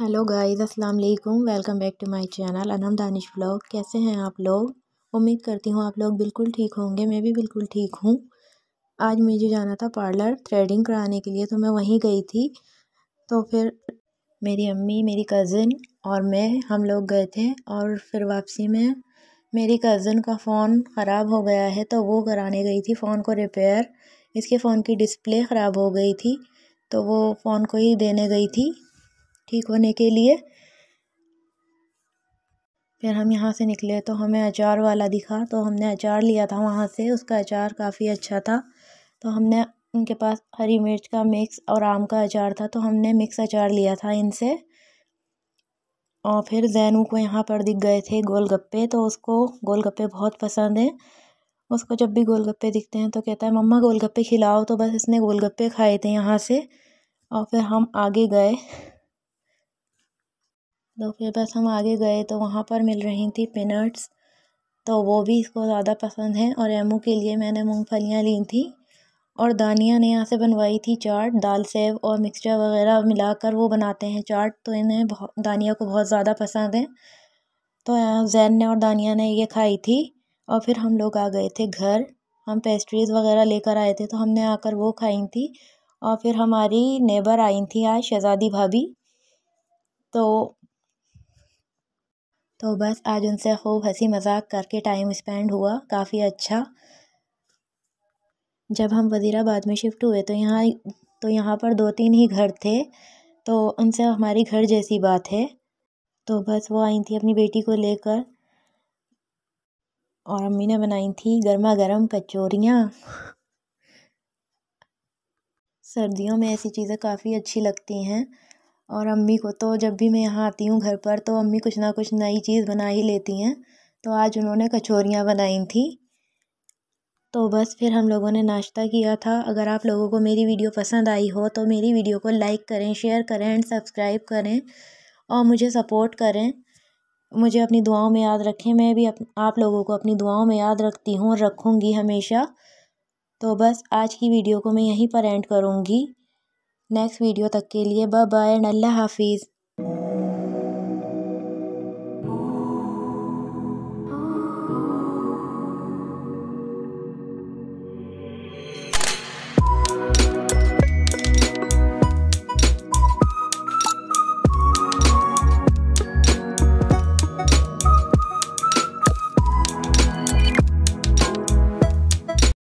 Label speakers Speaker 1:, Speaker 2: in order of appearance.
Speaker 1: hello guys अस्सलाम वालेकुम welcome back to my channel Anam Danish blog कैसे हैं आप लोग उम्मीद करती हूँ आप लोग बिल्कुल ठीक होंगे मैं भी बिल्कुल ठीक हूँ आज मुझे जाना था पार्लर थ्रेडिंग कराने के लिए तो मैं वहीं गई थी तो फिर मेरी अम्मी मेरी कज़न और मैं हम लोग गए थे और फिर वापसी में मेरी कज़न का फ़ोन ख़राब हो गया है तो वो कराने गई थी फ़ोन को रिपेयर इसके फ़ोन की डिस्प्ले ख़राब हो गई थी तो वो फ़ोन को ही देने गई थी ठीक होने के लिए फिर हम यहाँ से निकले तो हमें अचार वाला दिखा तो हमने अचार लिया था वहाँ से उसका अचार काफ़ी अच्छा था तो हमने उनके पास हरी मिर्च का मिक्स और आम का अचार था तो हमने मिक्स अचार लिया था इनसे और फिर जैनू को यहाँ पर दिख गए थे गोलगप्पे तो उसको गोलगप्पे बहुत पसंद हैं उसको जब भी गोलगप्पे दिखते हैं तो कहता है मम्मा गोलगप्पे खिलाओ तो बस इसने गोलगप्पे खाए थे यहाँ से और फिर हम आगे गए तो फिर बस हम आगे गए तो वहाँ पर मिल रही थी पिनट्स तो वो भी इसको ज़्यादा पसंद हैं और एमू के लिए मैंने मूँगफलियाँ ली थी और दानिया ने यहाँ से बनवाई थी चाट दाल सेव और मिक्सचर वगैरह मिलाकर वो बनाते हैं चाट तो इन्हें बहुत दानिया को बहुत ज़्यादा पसंद है तो जैन ने और दानिया ने ये खाई थी और फिर हम लोग आ गए थे घर हम पेस्ट्रीज़ वगैरह लेकर आए थे तो हमने आकर वो खाई थी और फिर हमारी नेबर आई थी आज शहज़ादी भाभी तो तो बस आज उनसे खूब हंसी मजाक करके टाइम स्पेंड हुआ काफ़ी अच्छा जब हम वज़ीराबाद में शिफ्ट हुए तो यहाँ तो यहाँ पर दो तीन ही घर थे तो उनसे हमारी घर जैसी बात है तो बस वो आई थी अपनी बेटी को लेकर और अम्मी ने बनाई थी गर्मा गर्म कचोरियाँ सर्दियों में ऐसी चीज़ें काफ़ी अच्छी लगती हैं और अम्मी को तो जब भी मैं यहाँ आती हूँ घर पर तो अम्मी कुछ ना कुछ नई चीज़ बना ही लेती हैं तो आज उन्होंने कचौरियाँ बनाई थी तो बस फिर हम लोगों ने नाश्ता किया था अगर आप लोगों को मेरी वीडियो पसंद आई हो तो मेरी वीडियो को लाइक करें शेयर करें एंड सब्सक्राइब करें और मुझे सपोर्ट करें मुझे अपनी दुआओं में याद रखें मैं भी अप, आप लोगों को अपनी दुआओं में याद रखती हूँ और रखूँगी हमेशा तो बस आज की वीडियो को मैं यहीं पर एंड करूँगी नेक्स्ट वीडियो तक के लिए बाय बाय एंड अल्लाह हाफिज़